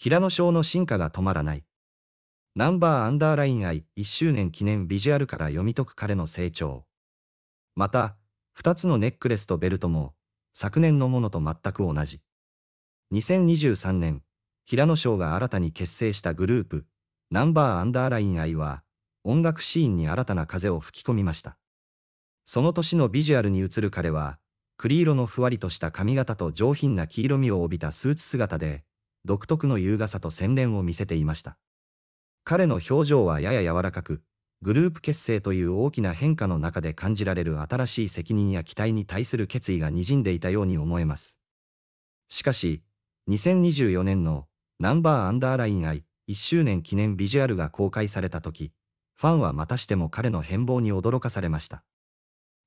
平野翔の進化が止まらない。ナンバーアンダーライン愛1周年記念ビジュアルから読み解く彼の成長。また、2つのネックレスとベルトも、昨年のものと全く同じ。2023年、平野翔が新たに結成したグループ、ナンバーアンダーライン愛は、音楽シーンに新たな風を吹き込みました。その年のビジュアルに映る彼は、栗色のふわりとした髪型と上品な黄色みを帯びたスーツ姿で、独特の優雅さと洗練を見せていました。彼の表情はやや柔らかく、グループ結成という大きな変化の中で感じられる新しい責任や期待に対する決意が滲んでいたように思えます。しかし、2024年のナンバーアンダーライン愛1周年記念ビジュアルが公開された時、ファンはまたしても彼の変貌に驚かされました。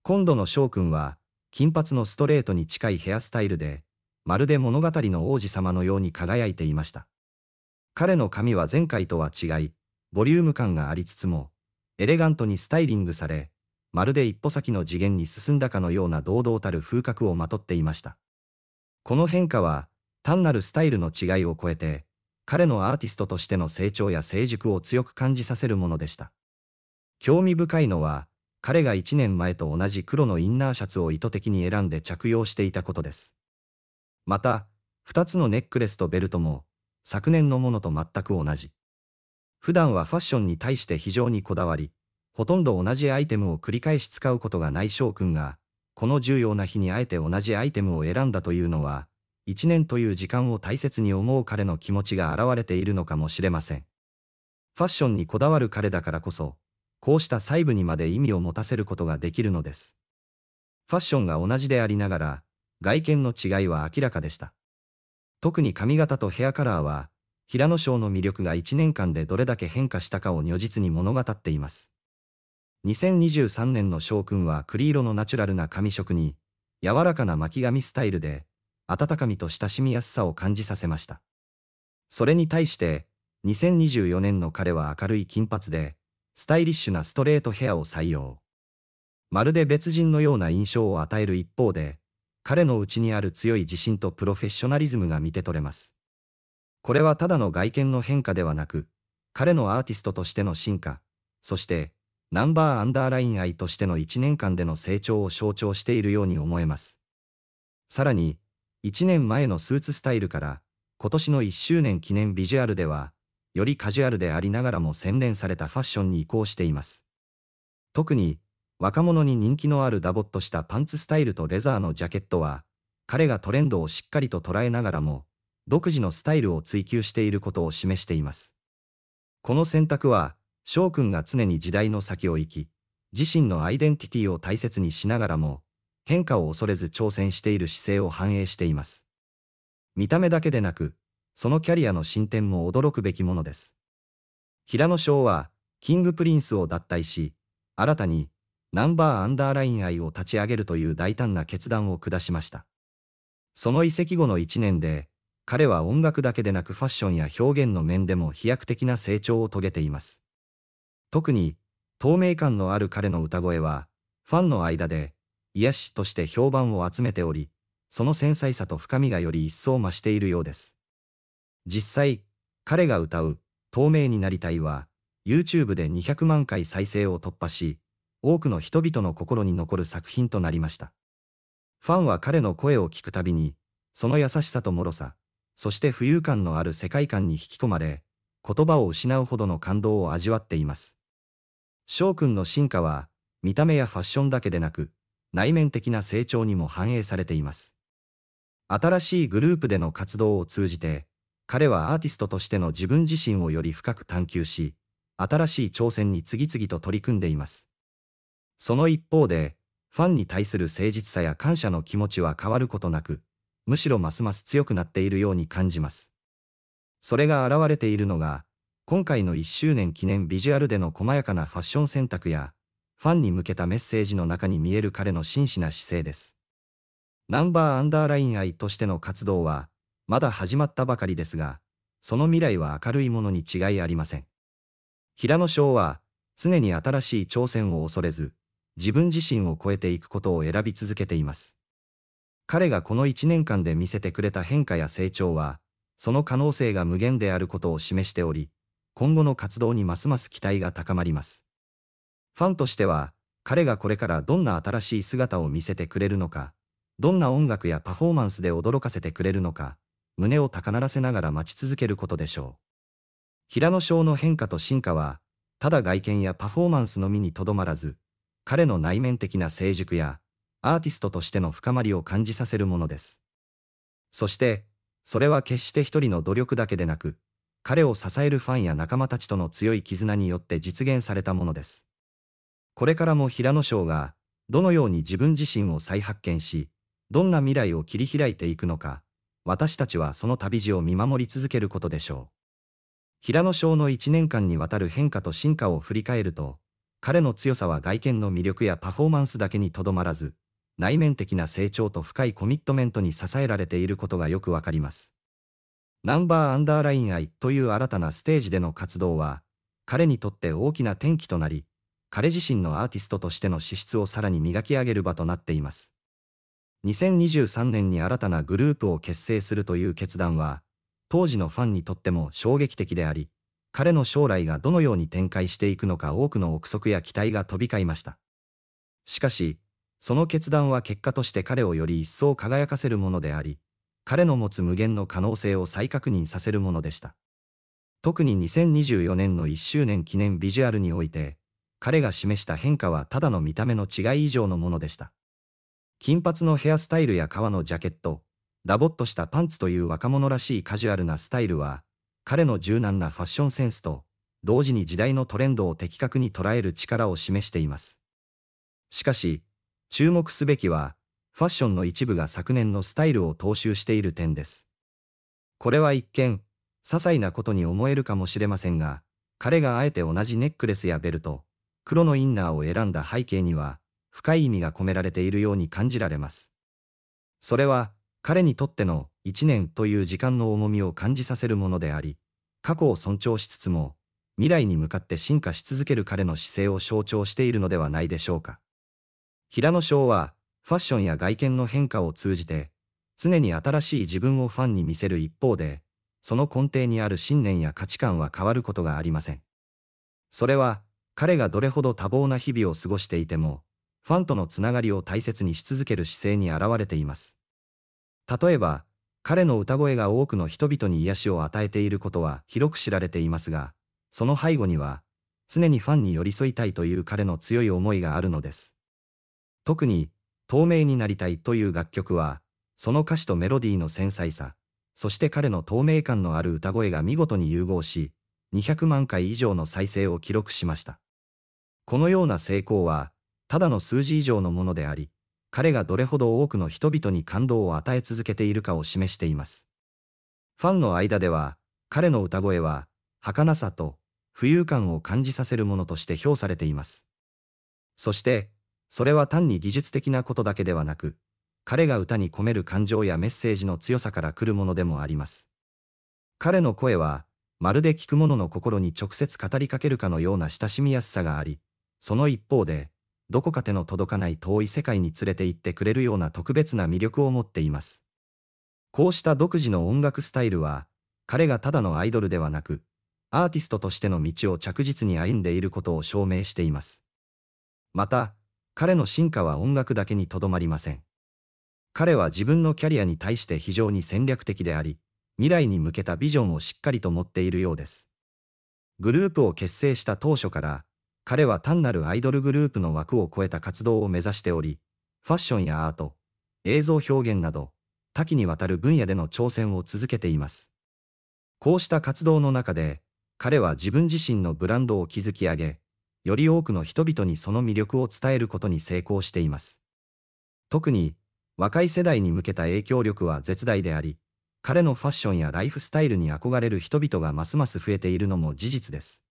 今度の翔くんは、金髪のストレートに近いヘアスタイルで、まるで物語の王子様のように輝いていました。彼の髪は前回とは違い、ボリューム感がありつつも、エレガントにスタイリングされ、まるで一歩先の次元に進んだかのような堂々たる風格をまとっていました。この変化は、単なるスタイルの違いを超えて、彼のアーティストとしての成長や成熟を強く感じさせるものでした。興味深いのは、彼が1年前と同じ黒のインナーシャツを意図的に選んで着用していたことです。また、2つのネックレスとベルトも、昨年のものと全く同じ。普段はファッションに対して非常にこだわり、ほとんど同じアイテムを繰り返し使うことがない翔くんが、この重要な日にあえて同じアイテムを選んだというのは、一年という時間を大切に思う彼の気持ちが現れているのかもしれません。ファッションにこだわる彼だからこそ、こうした細部にまで意味を持たせることができるのです。ファッションが同じでありながら、外見の違いは明らかでした。特に髪型とヘアカラーは、平野翔の魅力が1年間でどれだけ変化したかを如実に物語っています。2023年の翔くんは栗色のナチュラルな髪色に、柔らかな巻き髪スタイルで、温かみと親しみやすさを感じさせました。それに対して、2024年の彼は明るい金髪で、スタイリッシュなストレートヘアを採用。まるで別人のような印象を与える一方で、彼の内にある強い自信とプロフェッショナリズムが見て取れます。これはただの外見の変化ではなく、彼のアーティストとしての進化、そして、ナンバーアンダーライン愛としての1年間での成長を象徴しているように思えます。さらに、1年前のスーツスタイルから、今年の1周年記念ビジュアルでは、よりカジュアルでありながらも洗練されたファッションに移行しています。特に、若者に人気のあるダボっとしたパンツスタイルとレザーのジャケットは、彼がトレンドをしっかりと捉えながらも、独自のスタイルを追求していることを示しています。この選択は、翔くんが常に時代の先を行き、自身のアイデンティティを大切にしながらも、変化を恐れず挑戦している姿勢を反映しています。見た目だけでなく、そのキャリアの進展も驚くべきものです。平野翔は、キングプリンスを脱退し、新たに、ナンバーアンダーライン愛を立ち上げるという大胆な決断を下しました。その移籍後の1年で、彼は音楽だけでなくファッションや表現の面でも飛躍的な成長を遂げています。特に、透明感のある彼の歌声は、ファンの間で、癒しとして評判を集めており、その繊細さと深みがより一層増しているようです。実際、彼が歌う、透明になりたいは、YouTube で200万回再生を突破し、多くの人々の心に残る作品となりました。ファンは彼の声を聞くたびに、その優しさと脆さ、そして浮遊感のある世界観に引き込まれ、言葉を失うほどの感動を味わっています。翔くんの進化は、見た目やファッションだけでなく、内面的な成長にも反映されています。新しいグループでの活動を通じて、彼はアーティストとしての自分自身をより深く探求し、新しい挑戦に次々と取り組んでいます。その一方で、ファンに対する誠実さや感謝の気持ちは変わることなく、むしろますます強くなっているように感じます。それが現れているのが、今回の1周年記念ビジュアルでの細やかなファッション選択や、ファンに向けたメッセージの中に見える彼の真摯な姿勢です。ナンバーアンダーライン愛としての活動は、まだ始まったばかりですが、その未来は明るいものに違いありません。平野翔は、常に新しい挑戦を恐れず、自分自身を超えていくことを選び続けています。彼がこの1年間で見せてくれた変化や成長は、その可能性が無限であることを示しており、今後の活動にますます期待が高まります。ファンとしては、彼がこれからどんな新しい姿を見せてくれるのか、どんな音楽やパフォーマンスで驚かせてくれるのか、胸を高鳴らせながら待ち続けることでしょう。平野翔の変化と進化は、ただ外見やパフォーマンスのみにとどまらず、彼の内面的な成熟や、アーティストとしての深まりを感じさせるものです。そして、それは決して一人の努力だけでなく、彼を支えるファンや仲間たちとの強い絆によって実現されたものです。これからも平野翔が、どのように自分自身を再発見し、どんな未来を切り開いていくのか、私たちはその旅路を見守り続けることでしょう。平野翔の1年間にわたる変化と進化を振り返ると、彼の強さは外見の魅力やパフォーマンスだけにとどまらず、内面的な成長と深いコミットメントに支えられていることがよくわかります。ナンバーアンダーライン愛という新たなステージでの活動は、彼にとって大きな転機となり、彼自身のアーティストとしての資質をさらに磨き上げる場となっています。2023年に新たなグループを結成するという決断は、当時のファンにとっても衝撃的であり、彼の将来がどのように展開していくのか多くの憶測や期待が飛び交いました。しかし、その決断は結果として彼をより一層輝かせるものであり、彼の持つ無限の可能性を再確認させるものでした。特に2024年の1周年記念ビジュアルにおいて、彼が示した変化はただの見た目の違い以上のものでした。金髪のヘアスタイルや革のジャケット、ダボッとしたパンツという若者らしいカジュアルなスタイルは、彼の柔軟なファッションセンスと、同時に時代のトレンドを的確に捉える力を示しています。しかし、注目すべきは、ファッションの一部が昨年のスタイルを踏襲している点です。これは一見、些細なことに思えるかもしれませんが、彼があえて同じネックレスやベルト、黒のインナーを選んだ背景には、深い意味が込められているように感じられます。それは、彼にとっての1年という時間の重みを感じさせるものであり、過去を尊重しつつも、未来に向かって進化し続ける彼の姿勢を象徴しているのではないでしょうか。平野翔は、ファッションや外見の変化を通じて、常に新しい自分をファンに見せる一方で、その根底にある信念や価値観は変わることがありません。それは、彼がどれほど多忙な日々を過ごしていても、ファンとのつながりを大切にし続ける姿勢に現れています。例えば、彼の歌声が多くの人々に癒しを与えていることは広く知られていますが、その背後には、常にファンに寄り添いたいという彼の強い思いがあるのです。特に、透明になりたいという楽曲は、その歌詞とメロディーの繊細さ、そして彼の透明感のある歌声が見事に融合し、200万回以上の再生を記録しました。このような成功は、ただの数字以上のものであり、彼がどれほど多くの人々に感動を与え続けているかを示しています。ファンの間では、彼の歌声は、儚さと浮遊感を感じさせるものとして評されています。そして、それは単に技術的なことだけではなく、彼が歌に込める感情やメッセージの強さから来るものでもあります。彼の声は、まるで聞く者の心に直接語りかけるかのような親しみやすさがあり、その一方で、どこか手の届かない遠い世界に連れて行ってくれるような特別な魅力を持っています。こうした独自の音楽スタイルは、彼がただのアイドルではなく、アーティストとしての道を着実に歩んでいることを証明しています。また、彼の進化は音楽だけにとどまりません。彼は自分のキャリアに対して非常に戦略的であり、未来に向けたビジョンをしっかりと持っているようです。グループを結成した当初から、彼は単なるアイドルグループの枠を超えた活動を目指しており、ファッションやアート、映像表現など、多岐にわたる分野での挑戦を続けています。こうした活動の中で、彼は自分自身のブランドを築き上げ、より多くの人々にその魅力を伝えることに成功しています。特に、若い世代に向けた影響力は絶大であり、彼のファッションやライフスタイルに憧れる人々がますます増えているのも事実です。